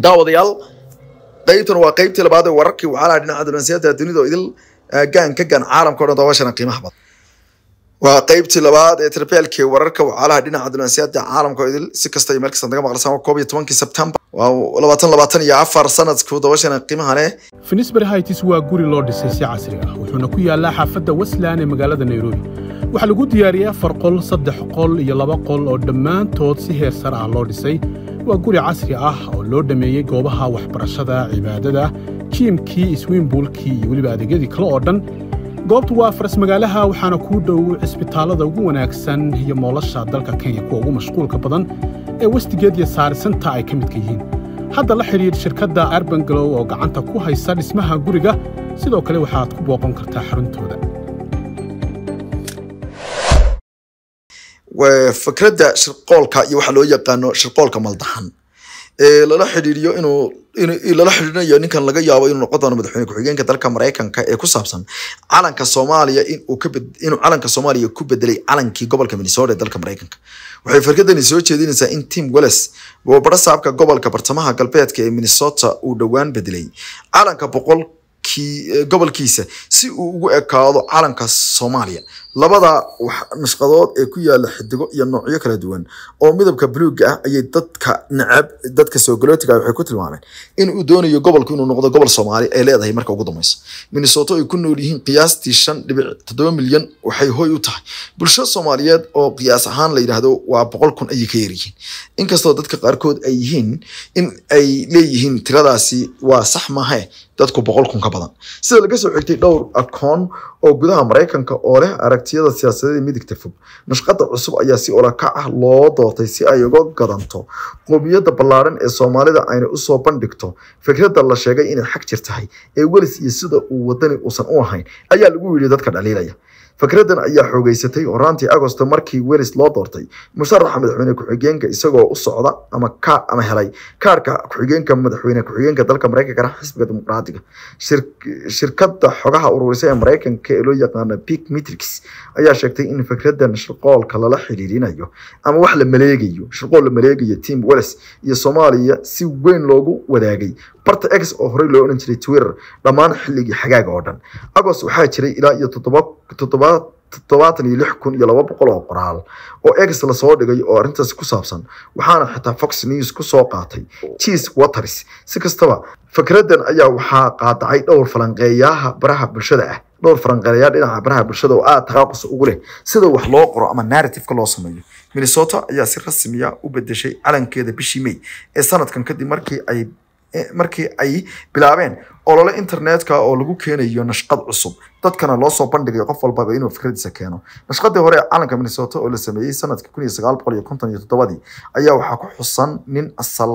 daawadayaal daytan waa qaybtii labaad ee wararkii waxaa lahaa dhinaca dibnansiyada dunida oo idil gaan ka gaan caalamka o dhan toobashana qiimaha badan waa qaybtii labaad ee tirbeelkii wararka waxaa dhinaca dibnansiyada caalamka idil si kasta iyo meel naga maqlasaan waa koob iyo tobankii sebtembar waa labaatan labaatan iyo afar sanadku toobashana qiimaha finisbury hights waa guri loo dhisay si casri ah wuxuuna ku yaallaa xaafadda westland ee magaalada nairobi waxaa lagu diyaariyey afar qol saddex qol iyo laba qol oo dhammaantood si heer sar ah loo dhisay waa guri casri ah oo loo dhammeeyey goobaha waxbarashada cibaadada jiimkii iswiimbuulkii iyo weliba adeegyadii kale oo dhan goobtu waa faras magaalaha waxaana kuu dhow cisbitaallada ugu wanaagsan iyo moolasha dalka kenya kuwa ugu mashquulka badan ee wasdigeed iyo saarisanta ay ka midka yihiin hadda la xidhiir shirkadda arbangalow oo gacanta ku haysa dhismaha guriga sidoo kale waxaad ku booqan kartaa xaruntooda fikradda shirqoolka iyo waxaa loo yaqaano shirqoolka maldaxan lala xidhiiriyo inuu lala xidhiirinayo ninkan laga yaabo inuu noqon doono madaxweyne ku-xigeenka dalka maraykanka ee ku saabsan calanka soomaaliya inuu calanka soomaaliya ku bedelay calankii gobolka minnesota ee dalka maraykanka waxay firkadani soo jeedinaysaa in tim welles oo saabka gobolka bartamaha galbeedka ee minnesota uu dhowaan bedelay calanka boqol gobolkiisa si uu ugu ekaado calanka soomaaliya labada nashqadood ee ku yaala xidigo iyo noocyo kala duwan oo midabka buluuga ah ayay dadka nacab dadka soogolootiga waxay ku tilmaameen in uu doonayo gobolku inuu noqdo gobol soomaali ay leedahay marka ugu dambaysa minnesota ay ku nool yihiin qiyaastii shan dhibic toddoba milyan waxay hoy u tahay bulsho soomaaliyeed oo qiyaas ahaan la yidhaahdo waa boqol kun ayay ka yaryihiin inkastoo dadka qaarkood ay yihiin in ay leeyihiin tiradaasi waa sax maahe dadku boqol kun ka badan sida laga soo xigtay dhowr akoon oo gudaha maraykanka oo leh aragtiyada siyaasadeeda midigta fog nashqada cusub ayaa si olakac ah loo doortay si ay uga gadanto qowmiyadda ballaaran ee soomaalida ayna usoo bandhigto fikradda la sheegay inay xag jirtahay ee welis iyo sida uu wadani uusan u ahayn ayaa lagu yidhi dadka dhaliilaya fikradan ayaa xoogeysatay horaantii agosto markii welis loo doortay musharaxa madaxweyne ku-xigeenka isagoo u socda ama ka ama helay kaarka ku-xigeenka madaxweyne ku-xigeenka dalka mareykankana xisbiga dimuqraadiga shirkada xogaha ururisa ee mareykanka ee loo yaqaana big matrix ayaa sheegtay in fikradan shirqoolka lala xiriirinayo ama wax la maleegayo shirqool la maleegayo team welis iyo soomaaliya si weyn loogu wadaagay barta x oo horey loo ohan jiray twitter dhammaan xilligii xagaaga oo dhan agost waxaa jiray ilaa iyo toddoba todobaatan iyo lix kun iyo laba boqol oo qoraal oo ex lasoo dhigay oo arrintaas ku saabsan waxaana xitaa fox news kusoo qaatay jiis waters si kastaba fikraddan ayaa waxaa qaadacay dhowr falanqeeyaha baraha bulshada ah dhowr faranqeeyaa dhinaca baraha bulshada oo aada taqaaqusa ugu leh sida wax loo qoro ama narrativeka loo sameeyo minnesota ayaa si rasmiya ah u bedeshay calankeeda bishii may ee sanadkan kadib markii ay markii ay bilaabeen olole internetka oo lagu keenayo nashqad cusub dadkana loosoo bandhigay qof walbaba inuu fikradiisa keeno nashqadii hore ee calanka minnesota oo la sameeyey sanadki kun ayaa waxaa ku xusan nin asal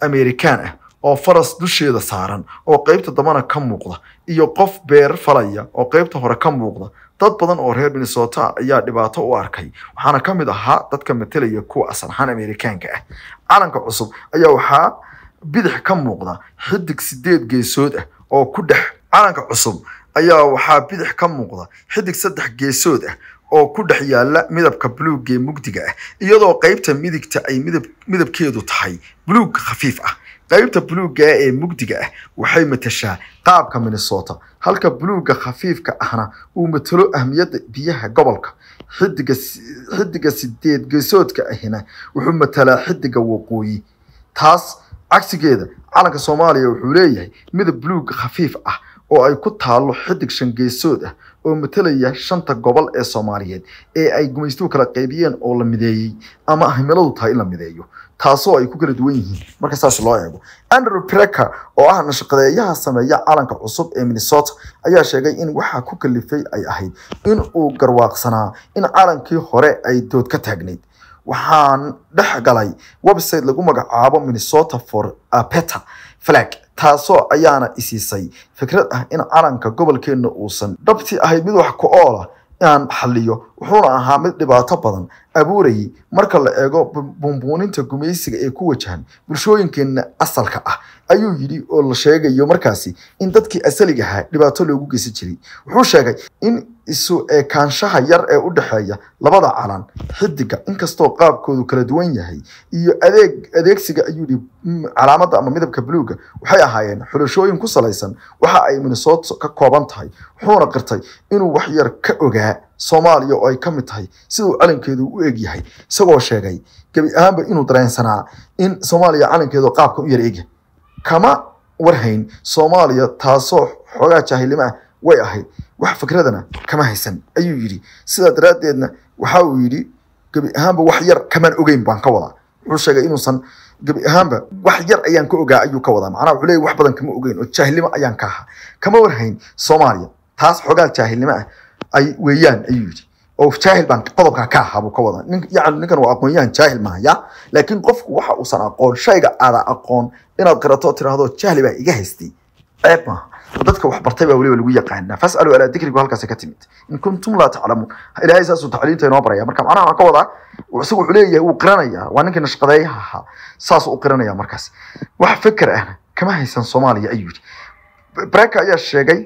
amerikaan ah oo faras dusheeda saaran oo qeybta dambana ka muuqda iyo qof beer falaya oo qeybta hore ka muuqda dad badan oo reer minnesota ayaa dhibaato u arkay waxaana ka mid ahaa dadka matelaya kuwa asal ahaan amerikaanka ah calanka cusub ayaa waxaa bidix ka muuqda xidig sideed geesood ah oo ku dhex calanka cusub ayaa waxaa bidix ka muuqda xidig saddex geesood ah oo ku dhex yaalla midabka buluugee mugdiga ah iyadoo qaybta midigta ay midabkeedu tahay buluug khafiif ah qaybta buluugga ee mugdiga ah waxay matashaa qaabka minnesota halka buluugga khafiifka ahna uu matalo ahmiyadda biyaha gobolka xidiga sideed geesoodka ahina wuxuu matalaa xidiga waqooyi taas cagsigeeda calanka soomaaliya wuxuu leeyahay midab buluuga khafiif ah oo ay ku taallo xidig shangeesood ah oo matalaya shanta gobol ee soomaaliyeed ee ay gumaystuhu kala qeybiyeen oo la mideeyey ama ahimiladu tahay in la mideeyo taasoo ay ku kala duwan yihiin marka saas loo eego andrew preker oo ah nashaqadeeyaha sameeya calanka cusub ee minnesota ayaa sheegay in waxaa ku kalifay ay ahayd inuu garwaaqsanaa in calankii hore ay dood ka taagnayd waxaan dhex galay website lagu magacaabo minnesota for apeta uh, flag taasoo ayaana isiisay fikrad ah in calanka gobolkeenna uusan dhabtii ahayd mid wax ku oola inaan xaliyo wuxuuna ahaa mid dhibaato badan abuurayay marka la eego bumbuuninta gumaysiga ee ku wajahan bulshooyinkeenna asalka ah ayuu yidhi oo la sheegayo markaasi in dadkii asaligahaa dhibaato loogu geysan jiray wuxuu sheegay in isu ekaanshaha yar ee u dhexeeya labada calan xidiga inkastoo qaabkoodu kala duwan yahay iyo adeeg adeegsiga ayuu hi mm, calaamada ama midabka buluuga waxay ahaayeen xulashooyin ku salaysan waxa ay minnesota ka kooban tahay wuxuuna qirtay inuu wax yar ka ogaa soomaaliya oo ay ka mid tahay siduu calankeedu u egyahay isagoo sheegay gebi ahaanba inuu dareensanaa in soomaaliya calankeedu qaabka u yar egya kama warhayn soomaaliya taasoo xoogaa jaahilimo ah way ahayd wax fikradana kama haysan ayuu yidhi sidaa daraaddeedna waxa uu yidhi gebi ahaanba wax yar kamaan ogeyn baan ka wadaa wuxuu sheegay inuusan gebi ahaanba wax yar ayaan ka ogaa ayuu ka wadaa macnaha wuxuu leeyahy wax badan kama ogeyn oo jaahilnimo ayaan ka ahaa kama warhayn soomaaliya taas xoogaa jaahilnimo ah ay weeyaan ayuu yidhi oo jaahil baan qodobkaa ka ahaa buu ka wadaa nin yacni ninkan waa aqoon jaahil maaha laakiin qofku waxa uusan aqoon shayga aada aqoon inaad qirato oo tidhaahdo jahli baa iga haystay ceeb maaha dadka waxbartay baa weliba lagu yaqaanaa fasalu alaa dikrigu halkaas ka timid in kuntum laa taclamuun ilaahay saasuu tacliinta inoo baraya marka macnaha waan ka wadaa isagu wuxuu leeyahay wuu qiranaya waa ninkii nashqadeeyaha ahaa saas u qiranaya markaas wax fikr ahna kama haysan soomaaliya ayuu yidhi breka ayaa sheegay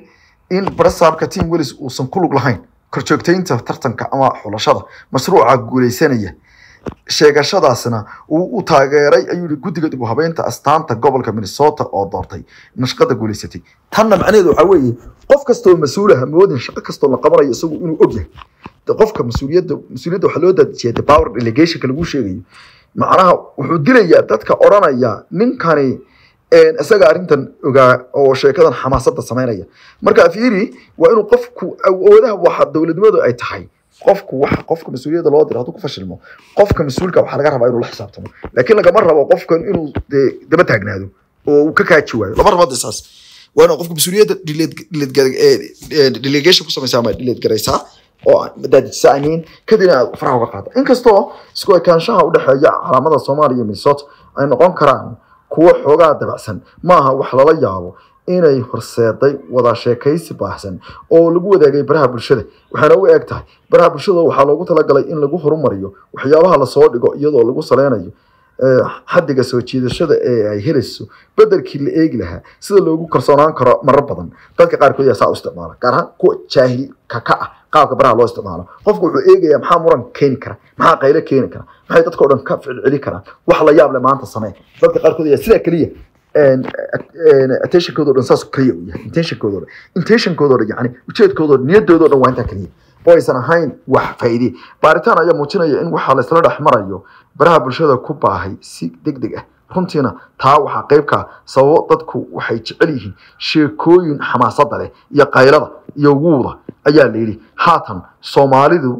in barasaabka tim welis uusan ku lug lahayn korjoogtaynta tartanka ama xulashada mashruuca guuleysanaya sheegashadaasna uu u taageeray ayuu yihi guddiga dib u habeynta astaanta gobolka minnesota oo doortay nashqada guuleysatay tanna macnaheedu waxaa weeye qof kastoo mas-uula moodin shaqo kastoo la qabanayo isagu inuu og yahay qofka mas-uuliyadda mas-uuliyadda waxaa loo daadijiyada power delegationka lagu sheegayo macnaha wuxuu dilayaa dadka odhanaya ninkani isaga arintan ogaa oo sheekadan xamaasada samaynaya marka fiiri waa inuu qofku awoodaha waxa dowladnimadu ay tahay qofku waxa qofka mas-uuliyadda loo diro hadduu ku fashilmo qofka mas-uulka waxaa laga rabaa inuu la xisaabtamo laakiin lagama rabo qofkan inuu dee daba taagnaado oo uu ka kaaji waayo lama rabo hadda isaas waana qofka mas-uuliyadda eh, eh, delegation ku samaysaa ma dhileed garaysaa oo madaadijisa aniin kadibna aad faraha uga qaada inkastoo isku ekaanshaha udhexeeya calaamada soomaaliya iyo minnesota ay noqon karaan kuwo xoogaa dabacsan maaha wax lala yaabo inay horseeday wada sheekaysi baahsan oo lagu wadaagay baraha bulshada waxaana u eeg tahay baraha bulshada waxaa loogu talagalay in lagu horumariyo waxyaabaha lasoo dhigo iyadoo lagu saleynayo xadiga eh, soo jiidashada ee ay helayso bedelkii la eegi lahaa sida loogu kalsoonaan karo marar badan dadka qaarkood yaa saa u isticmaala gaar ahaan kuwa jaahil kaka ah qaabka baraha loo isticmaalo qofku wuxuu eegayaa maxaa muran keeni kara maxaa qaylo keeni kara maxay dadka o dhan ka ficilceli karaan wax la yaab leh maanta samee dadka qaarkood ayaa sidaa keliya attentionkoodo dhan saas kaliya uu yahay intentionkoodo dhan intentionkoodo dhan yani ujeedkoodo dhan niyadoodo dhan waa intaa kaliya oo aysan ahayn wax faa'iide baaritaan ayaa muujinaya in waxaa la isla dhex marayo baraha bulshada ku baahay si deg deg ah runtiina taa waxaa qeybkaa ah, sababo dadku waxay jecel yihiin sheekooyin xamaasada leh iyo qaylada iyo wuuda ayaa la yidhi haatan soomaalidu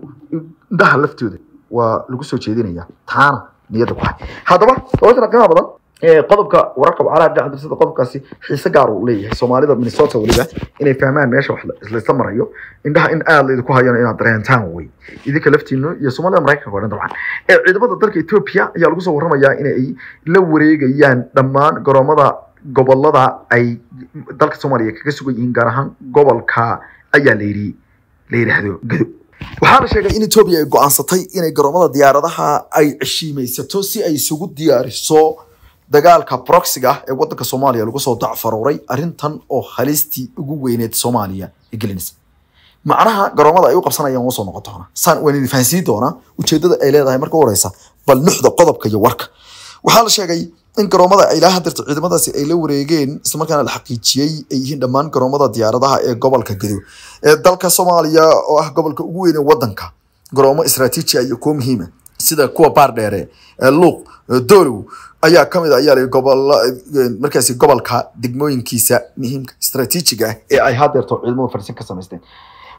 indhaha laftooda waa lagu soo jeedinayaa taana niyadda ku hay haddaba dabatan qiimaha badan qodobka wararka wacalaha dhinaca dursada qodobkaasi xiise gaar uu leeyahay soomaalida minnesota weliba inay fahmaan meesha wax laysla marayo indhaha in aad laidinku hayano inaad dareentaan wey idinka laftiinu iyo soomaalida maraykanka o dhan dabcan ciidamada dalka ethiopia ayaa lagu soo warramayaa inay la wareegayaan dhammaan garoomada gobolada ay dalka soomaaliya kaga sugan yihiin gaar ahaan gobolka ayaa layidhi la yidhaahdo gado waxaa la sheegay in etoobiya ay go-aansatay inay garoomada diyaaradaha ay ceshiimaysato si ay isugu diyaariso dagaalka broxiga ah ee wadanka soomaaliya lagu soo dacfaruuray arrintan oo halistii ugu weyneed soomaaliya ay gelinaysa macnaha garoomada ay u qabsanayaan waa soo saan waan idin fahansiin doonaa ujeeddada ay leedahay marka u horeysa bal nuxda qodobka iyo warka waxaa la sheegay in garoomada ilaa hadirta ciidamadaasi ay la wareegeen islamarkaana la xaqiijiyey ay yihiin dhammaan garoomada diyaaradaha ee gobolka gadow ee dalka soomaaliya oo ah gobolka ugu weyne wadanka garoomo istaraatiiji ah iyo kuwo muhiima sida kuwa baardheere luuq doolow ayaa ka ah ayaa markaasi gobolka degmooyinkiisa muhiimka istraatiijiga ee ay hadeerto ciidamada fariisan ka samaysteen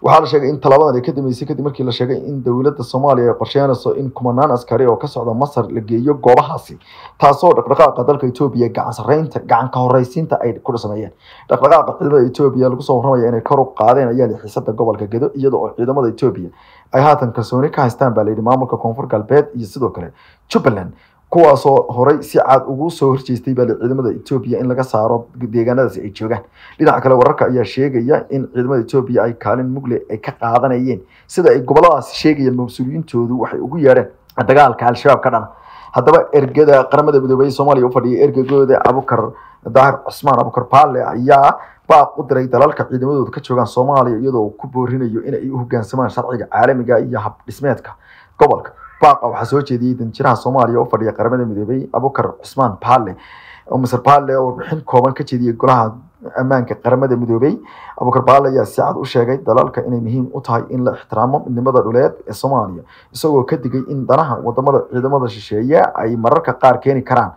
waxaa la sheegay in tallaabadan ay ka dameysay kadib markii la sheegay in dowladda soomaaliya ay qorsheynayso in kumanaan askari oo ka socda masar la geeyo goobahaasi taasoo dhaqdhaqaaqa dalka etoobiya gacan gacan ka horreysiinta ay ku dhismayeen dhaqdhaqaaqa ciidamada etoobiya lagu soo warramaya inay kor u qaadeen ayaa xiisada gobolka gedo iyada ciidamada etoobiya ay haatan kalsooni ka haystaan baa layidhi maamulka koonfur galbeed iyo sidoo kale jubbaland kuwaasoo horay si cad ugu soo horjeestay baa ciidamada etoobiya in laga saaro deegaanadaas ay joogaan dhinaca kale wararka ayaa sheegaya in ciidamada etoobiya ay kaalin mugle ay ka qaadanayeen sida ay goboladaas sheegayaan mas-uuliyiintoodu waxay ugu yeedheen dagaalka al-shabaab ka dhana haddaba ergada qaramada midoobey ee soomaaliya u fadhiya ergagooda abukar daahir cusmaan abukar baale ayaa baaq u diray dalalka ciidamadooda ka joogaan soomaaliya iyadoo ku boorinayo in ay u hogaansamaan sharciga caalamiga ah iyo habdhismeedka gobolka baaqa waxaa soo jeediyey danjiraha soomaaliya oo fadhiya qaramada midoobay abukar cusmaan baale oo masar baale oo warbixin kooban ka jeediyey golaha ammaanka qaramada midoobey abuukar baale ayaa si cad u sheegay dalalka inay muhiim u tahay in la ixtiraamo midnimada dhuleed ee soomaaliya isagoo ka digay in danaha wadamada ciidamada shisheeye ay mararka qaar keeni karaan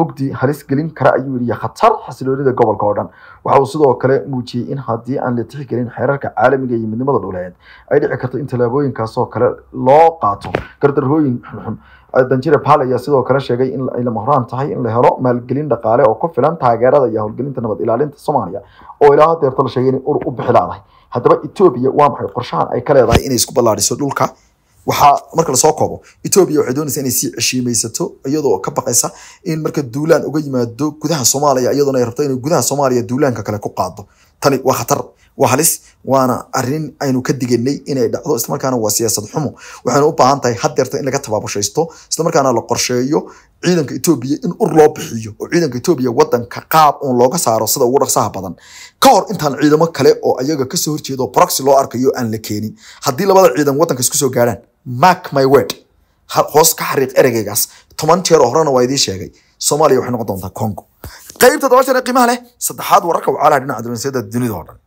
mugdi halis gelin kara ayuu yihi khatar xasiloonida gobolka oo dhan waxa uu sidoo kale muujiyey in haddii aan la tixgelin xeerarka caalamiga iyo midnimada dhuleed ay dhici karto in tallaabooyinkaasoo kale loo qaato gardarhooyin xunxun danjire pale ayaa sidoo kale sheegay in ay lama horaan tahay in la helo maalgelin dhaqaale oo ku filan taageerada iyo howlgelinta nabad ilaalinta soomaaliya oo ilaaha deerta la sheegay inay ur u bixi laadahay haddaba etoobiya waa maxay qorshahan ay ka leedahay inay isku ballaadhiso dhulka waxaa marka lasoo koobo etoobiya waxay doonaysa inay sii ceshiimaysato iyadoo ka baqaysa in marka duulaan uga yimaado gudaha soomaaliya iyadoona ay rabto inay gudaha soomaaliya duulaanka kale ku qaado tani waa khatar waa halis waana arin aynu ka diganay inay dhacdo islamarkaana waa siyaasad xumo waxaynu u baahan tahay haddeerta in laga tabaabushaysto islamarkaana la qorsheeyo ciidanka etoobiya in ur loo bixiyo oo ciidanka etoobiya wadanka qaab uun looga saaro sida ugu dhaqsaha badan ka hor intaan ciidamo kale oo ayaga kasoo horjeedo proxy loo arkayo aan la keenin haddii labada ciidan wadanka isku soo gaaraan mark my word hoos ka xariiq ereygegaas toban jeer oo horena waa idiin sheegay soomaaliya waxay noqon doontaa congo qaybta toban qiimaha leh saddexaad wararka wacalaha dhinaca dibnasyada dunida oo dhan